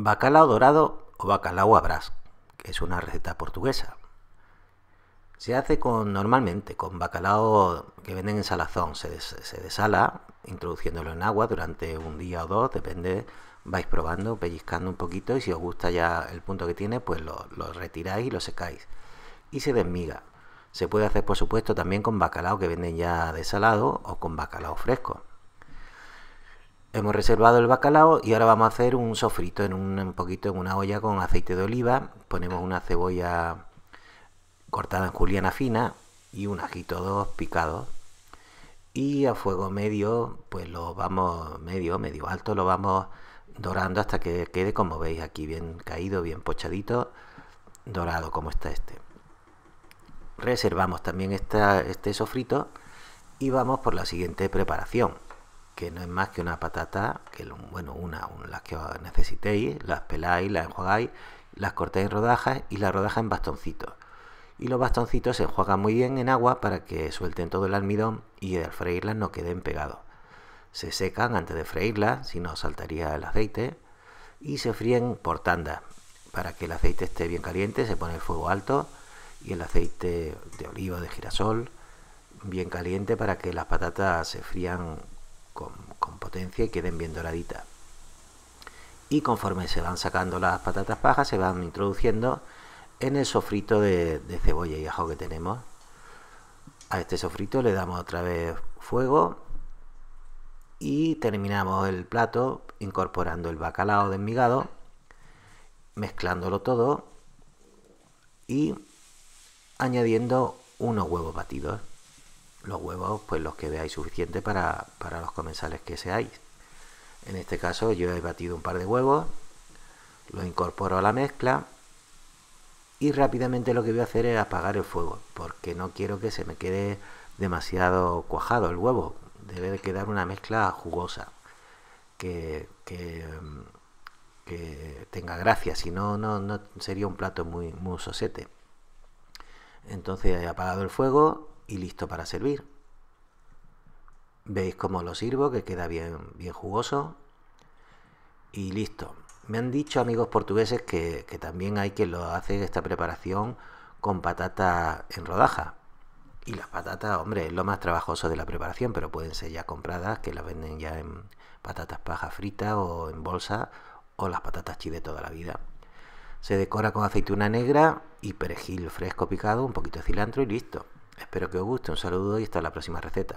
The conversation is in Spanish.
Bacalao dorado o bacalao a brás, que es una receta portuguesa. Se hace con normalmente con bacalao que venden en salazón. Se, desala introduciéndolo en agua durante un día o dos, depende. Vais probando, pellizcando un poquito y si os gusta ya el punto que tiene, pues lo, lo retiráis y lo secáis. Y se desmiga. Se puede hacer, por supuesto, también con bacalao que venden ya desalado o con bacalao fresco hemos reservado el bacalao y ahora vamos a hacer un sofrito en un, poquito en una olla con aceite de oliva. Ponemos una cebolla cortada en juliana fina y un ajito dos picados. Y a fuego medio, pues lo vamos medio, medio alto, lo vamos dorando hasta que quede como veis aquí bien caído, bien pochadito, dorado como está este. Reservamos también este sofrito y vamos por la siguiente preparación que no es más que una patata, que bueno, una, las que necesitéis, las peláis, las enjuagáis, las cortáis en rodajas y las rodajas en bastoncitos. Y los bastoncitos se enjuagan muy bien en agua para que suelten todo el almidón y al freírlas no queden pegados. Se secan antes de freírlas, si no saltaría el aceite, y se fríen por tandas. Para que el aceite esté bien caliente se pone el fuego alto y el aceite de oliva, de girasol, bien caliente para que las patatas se frían con, potencia y queden bien doraditas. Y conforme se van sacando las patatas pajas, se van introduciendo en el sofrito de, de cebolla y ajo que tenemos. A este sofrito le damos otra vez fuego y terminamos el plato incorporando el bacalao desmigado, mezclándolo todo y añadiendo unos huevos batidos los huevos, pues los que veáis suficiente para, los comensales que seáis. En este caso yo he batido un par de huevos, lo incorporo a la mezcla y rápidamente lo que voy a hacer es apagar el fuego, porque no quiero que se me quede demasiado cuajado el huevo, debe quedar una mezcla jugosa, que, que, tenga gracia, si no, no, sería un plato muy, muy sosete. Entonces he apagado el fuego, y listo para servir. Veis cómo lo sirvo, que queda bien, bien jugoso y listo. Me han dicho amigos portugueses que, también hay quien lo hace esta preparación con patata en rodaja. Y las patatas, hombre, es lo más trabajoso de la preparación, pero pueden ser ya compradas, que las venden ya en patatas paja fritas o en bolsa, o las patatas chile de toda la vida. Se decora con aceituna negra y perejil fresco picado, un poquito de cilantro y listo. Espero que os guste, un saludo y hasta la próxima receta.